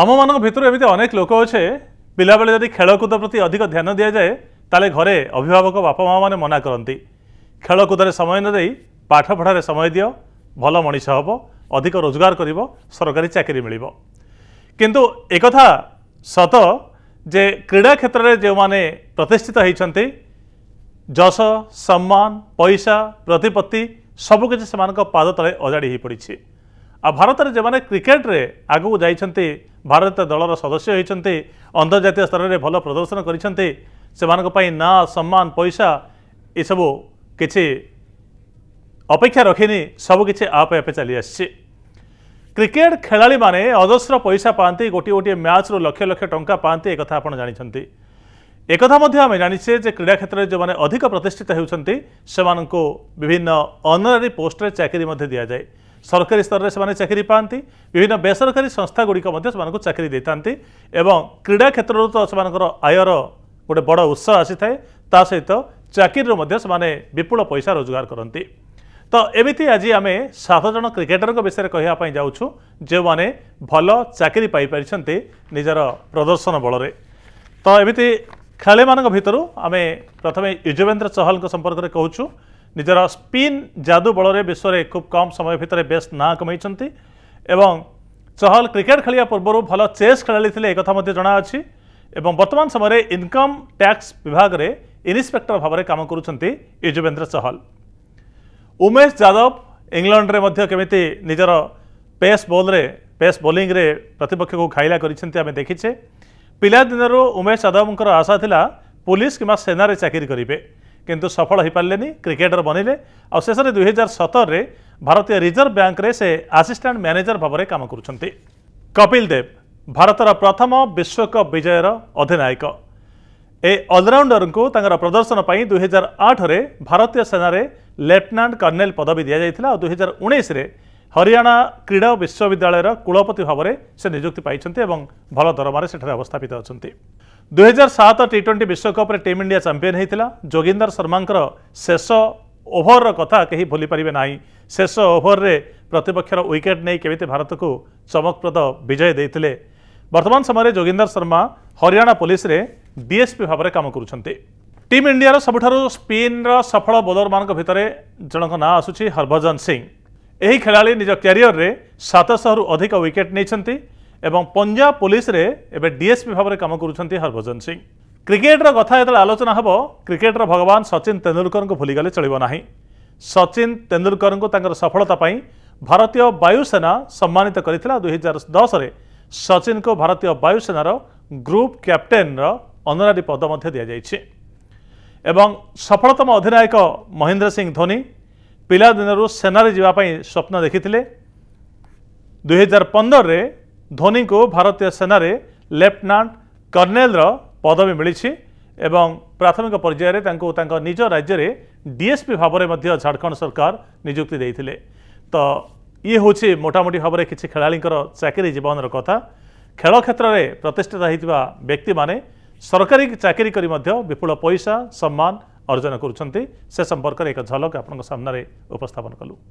ଆମମାନଙ୍କ ଭିତରୁ ଏମିତି ଅନେକ ଲୋକ ଅଛେ ପିଲାବେଳେ ଯଦି ଖେଳକୁଦ ପ୍ରତି ଅଧିକ ଧ୍ୟାନ ଦିଆଯାଏ ତାହେଲେ ଘରେ ଅଭିଭାବକ ବାପା ମାଆମାନେ ମନା କରନ୍ତି ଖେଳକୁଦରେ ସମୟ ନଦେଇ ପାଠପଢ଼ାରେ ସମୟ ଦିଅ ଭଲ ମଣିଷ ହେବ ଅଧିକ ରୋଜଗାର କରିବ ସରକାରୀ ଚାକିରି ମିଳିବ କିନ୍ତୁ ଏକଥା ସତ ଯେ କ୍ରୀଡ଼ା କ୍ଷେତ୍ରରେ ଯେଉଁମାନେ ପ୍ରତିଷ୍ଠିତ ହୋଇଛନ୍ତି ଯଶ ସମ୍ମାନ ପଇସା ପ୍ରତିପତ୍ତି ସବୁକିଛି ସେମାନଙ୍କ ପାଦ ତଳେ ଅଜାଡ଼ି ହୋଇପଡ଼ିଛି ଆଉ ଭାରତରେ ଯେଉଁମାନେ କ୍ରିକେଟରେ ଆଗକୁ ଯାଇଛନ୍ତି ଭାରତ ଦଳର ସଦସ୍ୟ ହୋଇଛନ୍ତି ଅନ୍ତର୍ଜାତୀୟ ସ୍ତରରେ ଭଲ ପ୍ରଦର୍ଶନ କରିଛନ୍ତି ସେମାନଙ୍କ ପାଇଁ ନାଁ ସମ୍ମାନ ପଇସା ଏସବୁ କିଛି ଅପେକ୍ଷା ରଖିନି ସବୁକିଛି ଆପେ ଆପେ ଚାଲିଆସିଛି କ୍ରିକେଟ୍ ଖେଳାଳିମାନେ ଅଜସ୍ର ପଇସା ପାଆନ୍ତି ଗୋଟିଏ ଗୋଟିଏ ମ୍ୟାଚ୍ରୁ ଲକ୍ଷ ଲକ୍ଷ ଟଙ୍କା ପାଆନ୍ତି ଏକଥା ଆପଣ ଜାଣିଛନ୍ତି ଏକଥା ମଧ୍ୟ ଆମେ ଜାଣିଛେ ଯେ କ୍ରୀଡ଼ା କ୍ଷେତ୍ରରେ ଯେଉଁମାନେ ଅଧିକ ପ୍ରତିଷ୍ଠିତ ହେଉଛନ୍ତି ସେମାନଙ୍କୁ ବିଭିନ୍ନ ଅନରାରୀ ପୋଷ୍ଟରେ ଚାକିରି ମଧ୍ୟ ଦିଆଯାଏ ସରକାରୀ ସ୍ତରରେ ସେମାନେ ଚାକିରି ପାଆନ୍ତି ବିଭିନ୍ନ ବେସରକାରୀ ସଂସ୍ଥାଗୁଡ଼ିକ ମଧ୍ୟ ସେମାନଙ୍କୁ ଚାକିରି ଦେଇଥାନ୍ତି ଏବଂ କ୍ରୀଡ଼ା କ୍ଷେତ୍ରରୁ ତ ସେମାନଙ୍କର ଆୟର ଗୋଟେ ବଡ଼ ଉତ୍ସ ଆସିଥାଏ ତା ସହିତ ଚାକିରିରୁ ମଧ୍ୟ ସେମାନେ ବିପୁଳ ପଇସା ରୋଜଗାର କରନ୍ତି ତ ଏମିତି ଆଜି ଆମେ ସାତଜଣ କ୍ରିକେଟରଙ୍କ ବିଷୟରେ କହିବା ପାଇଁ ଯାଉଛୁ ଯେଉଁମାନେ ଭଲ ଚାକିରି ପାଇପାରିଛନ୍ତି ନିଜର ପ୍ରଦର୍ଶନ ବଳରେ ତ ଏମିତି ଖେଳାଳିମାନଙ୍କ ଭିତରୁ ଆମେ ପ୍ରଥମେ ୟୁଜବେନ୍ଦ୍ର ଚହଲଙ୍କ ସମ୍ପର୍କରେ କହୁଛୁ ନିଜର ସ୍ପିନ୍ ଯାଦୁ ବଳରେ ବିଶ୍ୱରେ ଖୁବ୍ କମ୍ ସମୟ ଭିତରେ ବେଶ୍ ନାଁ କମାଇଛନ୍ତି ଏବଂ ଚହଲ କ୍ରିକେଟ୍ ଖେଳିବା ପୂର୍ବରୁ ଭଲ ଚେସ୍ ଖେଳାଳି ଥିଲେ ଏକଥା ମଧ୍ୟ ଜଣାଅଛି ଏବଂ ବର୍ତ୍ତମାନ ସମୟରେ ଇନକମ୍ ଟ୍ୟାକ୍ସ ବିଭାଗରେ ଇନ୍ସପେକ୍ଟର ଭାବରେ କାମ କରୁଛନ୍ତି ୟୁଜବେନ୍ଦ୍ର ଚହଲ ଉମେଶ ଯାଦବ ଇଂଲଣ୍ଡରେ ମଧ୍ୟ କେମିତି ନିଜର ପେସ୍ ବୋଲ୍ରେ ପେସ୍ ବୋଲିଂରେ ପ୍ରତିପକ୍ଷକୁ ଘାଇଲା କରିଛନ୍ତି ଆମେ ଦେଖିଛେ ପିଲାଦିନରୁ ଉମେଶ ଯାଦବଙ୍କର ଆଶା ଥିଲା ପୁଲିସ୍ କିମ୍ବା ସେନାରେ ଚାକିରି କରିବେ କିନ୍ତୁ ସଫଳ ହୋଇପାରିଲେନି କ୍ରିକେଟର ବନିଲେ ଆଉ ଶେଷରେ ଦୁଇହଜାର ସତରରେ ଭାରତୀୟ ରିଜର୍ଭ ବ୍ୟାଙ୍କରେ ସେ ଆସିଷ୍ଟାଣ୍ଟ ମ୍ୟାନେଜର ଭାବରେ କାମ କରୁଛନ୍ତି କପିଲ ଦେବ ଭାରତର ପ୍ରଥମ ବିଶ୍ୱକପ୍ ବିଜୟର ଅଧିନାୟକ ଏ ଅଲରାଉଣ୍ଡରଙ୍କୁ ତାଙ୍କର ପ୍ରଦର୍ଶନ ପାଇଁ ଦୁଇହଜାର ଆଠରେ ଭାରତୀୟ ସେନାରେ ଲେଫ୍ଟନାଣ୍ଟ କର୍ଣ୍ଣେଲ ପଦବୀ ଦିଆଯାଇଥିଲା ଆଉ ଦୁଇହଜାର ଉଣେଇଶରେ ହରିୟାଣା କ୍ରୀଡ଼ା ବିଶ୍ୱବିଦ୍ୟାଳୟର କୁଳପତି ଭାବରେ ସେ ନିଯୁକ୍ତି ପାଇଛନ୍ତି ଏବଂ ଭଲ ଦରମାରେ ସେଠାରେ ଅବସ୍ଥାପିତ ଅଛନ୍ତି 2007 ଟି ଟ୍ୱେଣ୍ଟି ବିଶ୍ୱକପ୍ରେ ଟିମ୍ ଇଣ୍ଡିଆ ଚାମ୍ପିୟନ୍ ହୋଇଥିଲା ଯୋଗିନ୍ଦର ଶର୍ମାଙ୍କର ଶେଷ ଓଭରର କଥା କେହି ଭୁଲିପାରିବେ ନାହିଁ ଶେଷ ଓଭରରେ ପ୍ରତିପକ୍ଷର ୱିକେଟ୍ ନେଇ କେମିତି ଭାରତକୁ ଚମକପ୍ରଦ ବିଜୟ ଦେଇଥିଲେ ବର୍ତ୍ତମାନ ସମୟରେ ଯୋଗିନ୍ଦର ଶର୍ମା ହରିୟାଣା ପୋଲିସରେ ଡିଏସ୍ପି ଭାବରେ କାମ କରୁଛନ୍ତି ଟିମ୍ ଇଣ୍ଡିଆର ସବୁଠାରୁ ସ୍ପିନ୍ର ସଫଳ ବୋଲର୍ମାନଙ୍କ ଭିତରେ ଜଣଙ୍କ ନାଁ ଆସୁଛି ହରଭଜନ ସିଂ ଏହି ଖେଳାଳି ନିଜ କ୍ୟାରିୟରରେ ସାତଶହରୁ ଅଧିକ ୱିକେଟ୍ ନେଇଛନ୍ତି ଏବଂ ପଞ୍ଜାବ ପୋଲିସରେ ଏବେ ଡିଏସ୍ପି ଭାବରେ କାମ କରୁଛନ୍ତି ହରଭଜନ ସିଂ କ୍ରିକେଟର କଥା ଯେତେବେଳେ ଆଲୋଚନା ହେବ କ୍ରିକେଟର ଭଗବାନ ସଚିନ ତେନ୍ଦୁଲକରଙ୍କୁ ଭୁଲିଗଲେ ଚଳିବ ନାହିଁ ସଚିନ ତେନ୍ଦୁଲକରଙ୍କୁ ତାଙ୍କର ସଫଳତା ପାଇଁ ଭାରତୀୟ ବାୟୁସେନା ସମ୍ମାନିତ କରିଥିଲା ଦୁଇହଜାର ଦଶରେ ସଚିନଙ୍କୁ ଭାରତୀୟ ବାୟୁସେନାର ଗ୍ରୁପ୍ କ୍ୟାପ୍ଟେନ୍ର ଅନରାରୀ ପଦ ମଧ୍ୟ ଦିଆଯାଇଛି ଏବଂ ସଫଳତମ ଅଧିନାୟକ ମହେନ୍ଦ୍ର ସିଂ ଧୋନି ପିଲାଦିନରୁ ସେନାରେ ଯିବା ପାଇଁ ସ୍ୱପ୍ନ ଦେଖିଥିଲେ ଦୁଇହଜାର ପନ୍ଦରରେ ଧୋନିଙ୍କୁ ଭାରତୀୟ ସେନାରେ ଲେଫ୍ଟନାଣ୍ଟ କର୍ଣ୍ଣେଲର ପଦବୀ ମିଳିଛି ଏବଂ ପ୍ରାଥମିକ ପର୍ଯ୍ୟାୟରେ ତାଙ୍କୁ ତାଙ୍କ ନିଜ ରାଜ୍ୟରେ ଡିଏସ୍ପି ଭାବରେ ମଧ୍ୟ ଝାଡ଼ଖଣ୍ଡ ସରକାର ନିଯୁକ୍ତି ଦେଇଥିଲେ ତ ଇଏ ହେଉଛି ମୋଟାମୋଟି ଭାବରେ କିଛି ଖେଳାଳିଙ୍କର ଚାକିରି ଜୀବନର କଥା ଖେଳ କ୍ଷେତ୍ରରେ ପ୍ରତିଷ୍ଠିତ ହୋଇଥିବା ବ୍ୟକ୍ତିମାନେ ସରକାରୀ ଚାକିରି କରି ମଧ୍ୟ ବିପୁଳ ପଇସା ସମ୍ମାନ ଅର୍ଜନ କରୁଛନ୍ତି ସେ ସମ୍ପର୍କରେ ଏକ ଝଲକ ଆପଣଙ୍କ ସାମ୍ନାରେ ଉପସ୍ଥାପନ କଲୁ